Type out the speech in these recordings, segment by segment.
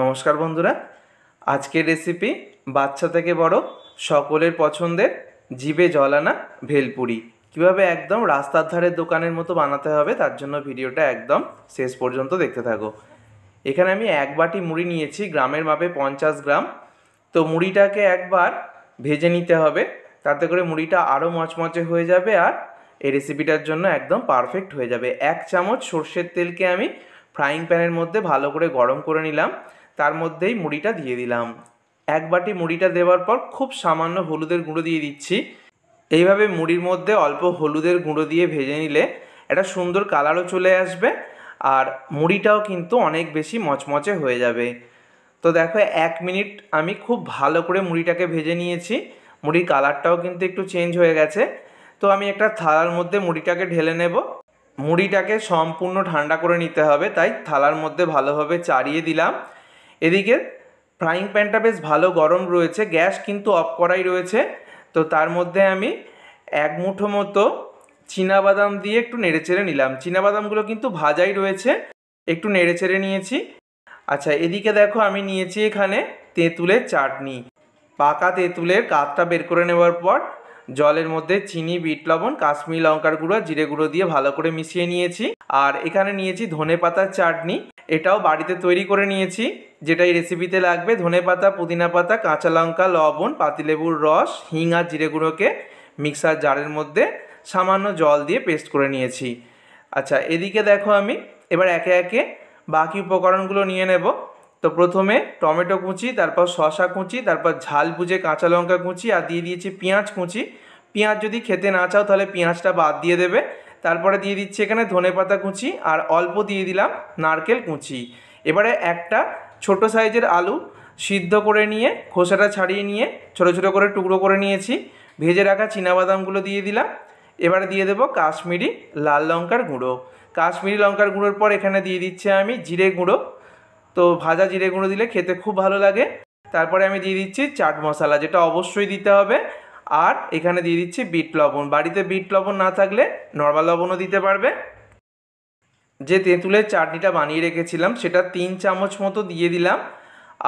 নমস্কার বন্ধুরা আজকের রেসিপি বাচ্চা থেকে বড় সকলের পছন্দের জিবে জলানা ভেলপুরি কিভাবে একদম রাস্তার ধারের দোকানের মতো বানাতে হবে তার জন্য ভিডিওটা একদম শেষ পর্যন্ত দেখতে থাকো এখানে আমি এক বাটি মুড়ি নিয়েছি গ্রামের মাপে পঞ্চাশ গ্রাম তো মুড়িটাকে একবার ভেজে নিতে হবে তাতে করে মুড়িটা আরও মচমচে হয়ে যাবে আর এই রেসিপিটার জন্য একদম পারফেক্ট হয়ে যাবে এক চামচ সর্ষের তেলকে আমি ফ্রাইং প্যানের মধ্যে ভালো করে গরম করে নিলাম তার মধ্যেই মুড়িটা দিয়ে দিলাম এক বাটি মুড়িটা দেওয়ার পর খুব সামান্য হলুদের গুঁড়ো দিয়ে দিচ্ছি এইভাবে মুড়ির মধ্যে অল্প হলুদের গুঁড়ো দিয়ে ভেজে নিলে একটা সুন্দর কালারও চলে আসবে আর মুড়িটাও কিন্তু অনেক বেশি মচমচে হয়ে যাবে তো দেখো এক মিনিট আমি খুব ভালো করে মুড়িটাকে ভেজে নিয়েছি মুড়ির কালারটাও কিন্তু একটু চেঞ্জ হয়ে গেছে তো আমি একটা থালার মধ্যে মুড়িটাকে ঢেলে নেবো মুড়িটাকে সম্পূর্ণ ঠান্ডা করে নিতে হবে তাই থালার মধ্যে ভালোভাবে চাড়িয়ে দিলাম এদিকে ফ্রাইং প্যানটা বেশ ভালো গরম রয়েছে গ্যাস কিন্তু অফ করাই রয়েছে তো তার মধ্যে আমি এক মুঠো মতো বাদাম দিয়ে একটু নেড়ে চেড়ে নিলাম বাদামগুলো কিন্তু ভাজাই রয়েছে একটু নেড়ে চেড়ে নিয়েছি আচ্ছা এদিকে দেখো আমি নিয়েছি এখানে তেঁতুলের চাটনি পাকা তেঁতুলের কাপটা বের করে নেওয়ার পর জলের মধ্যে চিনি বিট লবণ কাশ্মীর লঙ্কার গুঁড়ো জিরে গুঁড়ো দিয়ে ভালো করে মিশিয়ে নিয়েছি আর এখানে নিয়েছি ধনে পাতার চাটনি এটাও বাড়িতে তৈরি করে নিয়েছি যেটা এই রেসিপিতে লাগবে ধনে পাতা পুদিনা পাতা কাঁচা লঙ্কা লবণ পাতিলেবুর রস হিং আর জিরে গুঁড়োকে মিক্সার জারের মধ্যে সামান্য জল দিয়ে পেস্ট করে নিয়েছি আচ্ছা এদিকে দেখো আমি এবার একে একে বাকি উপকরণগুলো নিয়ে নেব তো প্রথমে টমেটো কুচি তারপর শশা কুচি তারপর ঝাল বুঝে কাঁচা লঙ্কা কুচি আর দিয়ে দিয়েছি পেঁয়াজ কুচি পেঁয়াজ যদি খেতে না চাও তাহলে পেঁয়াজটা বাদ দিয়ে দেবে তারপরে দিয়ে দিচ্ছি এখানে ধনে পাতা কুচি আর অল্প দিয়ে দিলাম নারকেল কুচি এবারে একটা ছোট সাইজের আলু সিদ্ধ করে নিয়ে খোসাটা ছাড়িয়ে নিয়ে ছোট ছোট করে টুকরো করে নিয়েছি ভেজে রাখা বাদামগুলো দিয়ে দিলাম এবারে দিয়ে দেবো কাশ্মীরি লাল লঙ্কার গুঁড়ো কাশ্মীরি লঙ্কার গুঁড়োর পর এখানে দিয়ে দিচ্ছি আমি জিরে গুঁড়ো তো ভাজা জিরে গুঁড়ো দিলে খেতে খুব ভালো লাগে তারপরে আমি দিয়ে দিচ্ছি চাট মশলা যেটা অবশ্যই দিতে হবে আর এখানে দিয়ে দিচ্ছি বিট লবণ বাড়িতে বিট লবণ না থাকলে নর্মাল লবণও দিতে পারবে যে তেঁতুলের চাটনিটা বানিয়ে রেখেছিলাম সেটা তিন চামচ মতো দিয়ে দিলাম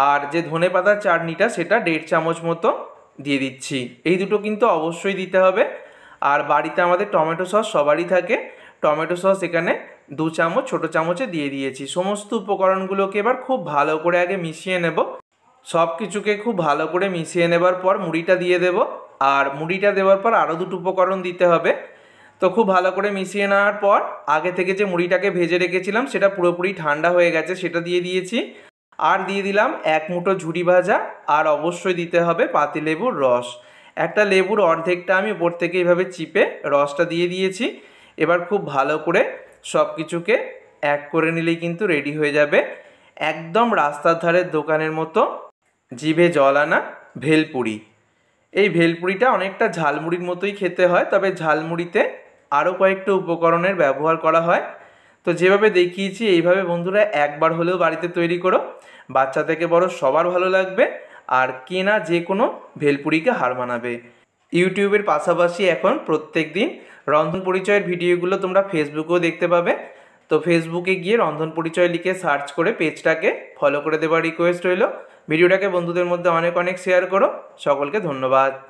আর যে ধনে পাতার চাটনিটা সেটা দেড় চামচ মতো দিয়ে দিচ্ছি এই দুটো কিন্তু অবশ্যই দিতে হবে আর বাড়িতে আমাদের টমেটো সস সবারই থাকে টমেটো সস এখানে দু চামচ ছোটো চামচে দিয়ে দিয়েছি সমস্ত উপকরণগুলোকে এবার খুব ভালো করে আগে মিশিয়ে নেব সব কিছুকে খুব ভালো করে মিশিয়ে নেবার পর মুড়িটা দিয়ে দেব আর মুড়িটা দেওয়ার পর আরও দুটো উপকরণ দিতে হবে তো খুব ভালো করে মিশিয়ে নেওয়ার পর আগে থেকে যে মুড়িটাকে ভেজে রেখেছিলাম সেটা পুরোপুরি ঠান্ডা হয়ে গেছে সেটা দিয়ে দিয়েছি আর দিয়ে দিলাম এক মুঠো ঝুড়ি ভাজা আর অবশ্যই দিতে হবে পাতিলেবুর রস একটা লেবুর অর্ধেকটা আমি ওপর থেকে এভাবে চিপে রসটা দিয়ে দিয়েছি এবার খুব ভালো করে সব কিছুকে এক করে নিলেই কিন্তু রেডি হয়ে যাবে একদম রাস্তার ধারের দোকানের মতো জিভে জল আনা ভেলপুরি এই ভেলপুরিটা অনেকটা ঝালমুড়ির মতোই খেতে হয় তবে ঝালমুড়িতে আরও কয়েকটা উপকরণের ব্যবহার করা হয় তো যেভাবে দেখিয়েছি এইভাবে বন্ধুরা একবার হলেও বাড়িতে তৈরি করো বাচ্চা থেকে বড় সবার ভালো লাগবে আর কেনা যে কোনো ভেলপুরিকে হার মানাবে ইউটিউবের পাশাপাশি এখন প্রত্যেক দিন রন্ধন পরিচয়ের ভিডিওগুলো তোমরা ফেসবুকেও দেখতে পাবে তো ফেসবুকে গিয়ে রন্ধন পরিচয় লিখে সার্চ করে পেজটাকে ফলো করে দেওয়ার রিকোয়েস্ট রইল ভিডিওটাকে বন্ধুদের মধ্যে অনেক অনেক শেয়ার করো সকলকে ধন্যবাদ